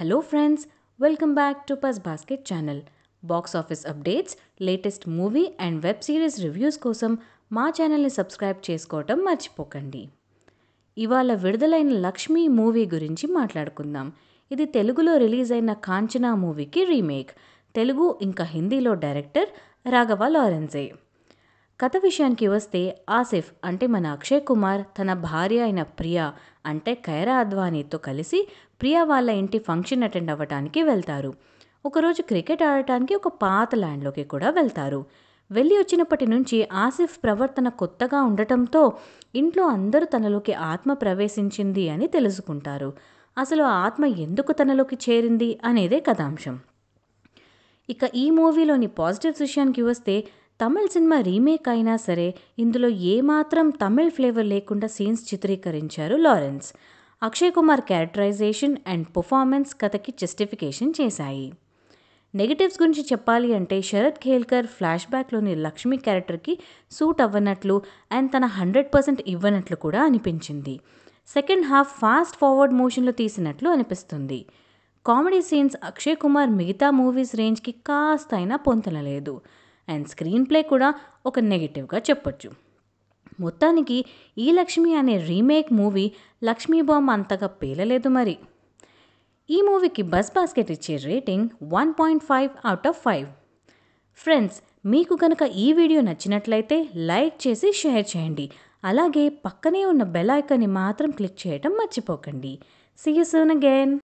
hello friends welcome back to bus basket channel box office updates latest movie and web series reviews కోసం మా ఛానల్ని subscribe చేసుకోవటం మర్చిపోకండి ఇవాళ విడుదలైన లక్ష్మి మూవీ గురించి మాట్లాడుకుందాం ఇది తెలుగులో రిలీజ్ అయిన కాంచనా మూవీకి రీమేక్ తెలుగు ఇంకా హిందీలో డైరెక్టర్ రాఘవ లారెన్సే కథ విషయానికి వస్తే ఆసిఫ్ అంటే మన అక్షయ్ కుమార్ తన భార్య అయిన ప్రియా అంటే ఖైరా అద్వానీతో కలిసి ప్రియా వాళ్ళ ఇంటి ఫంక్షన్ అటెండ్ అవ్వడానికి వెళ్తారు ఒకరోజు క్రికెట్ ఆడటానికి ఒక పాత ల్యాండ్లోకి కూడా వెళ్తారు వెళ్ళి వచ్చినప్పటి నుంచి ఆసిఫ్ ప్రవర్తన కొత్తగా ఉండటంతో ఇంట్లో అందరూ తనలోకి ఆత్మ ప్రవేశించింది అని తెలుసుకుంటారు అసలు ఆత్మ ఎందుకు తనలోకి చేరింది అనేదే కథాంశం ఇక ఈ మూవీలోని పాజిటివ్స్ విషయానికి వస్తే తమిళ్ సినిమా రీమేక్ అయినా సరే ఇందులో ఏమాత్రం తమిళ్ ఫ్లేవర్ లేకుండా సీన్స్ చిత్రీకరించారు Lawrence Akshay Kumar characterisation and performance కథకి జస్టిఫికేషన్ చేశాయి నెగిటివ్స్ గురించి చెప్పాలి అంటే శరత్ ఖేల్కర్ ఫ్లాష్ బ్యాక్లోని లక్ష్మి క్యారెక్టర్కి సూట్ అవ్వనట్లు అండ్ తన హండ్రెడ్ పర్సెంట్ ఇవ్వనట్లు కూడా అనిపించింది సెకండ్ హాఫ్ ఫాస్ట్ ఫార్వర్డ్ మోషన్లో తీసినట్లు అనిపిస్తుంది కామెడీ సీన్స్ అక్షయ్ కుమార్ మిగతా మూవీస్ రేంజ్కి కాస్త అయినా పొంతనలేదు అండ్ స్క్రీన్ ప్లే కూడా ఒక నెగిటివ్గా చెప్పొచ్చు మొత్తానికి ఈ లక్ష్మి అనే రీమేక్ మూవీ లక్ష్మీ బాంబ్ అంతగా పేలలేదు మరి ఈ మూవీకి బస్ బాస్కెట్ ఇచ్చే rating one point five out of five friends మీకు కనుక ఈ వీడియో నచ్చినట్లయితే లైక్ చేసి షేర్ చేయండి అలాగే పక్కనే ఉన్న బెల్ ఐకాన్ని మాత్రం క్లిక్ చేయడం మర్చిపోకండి సీ యూ సూన్ అగైన్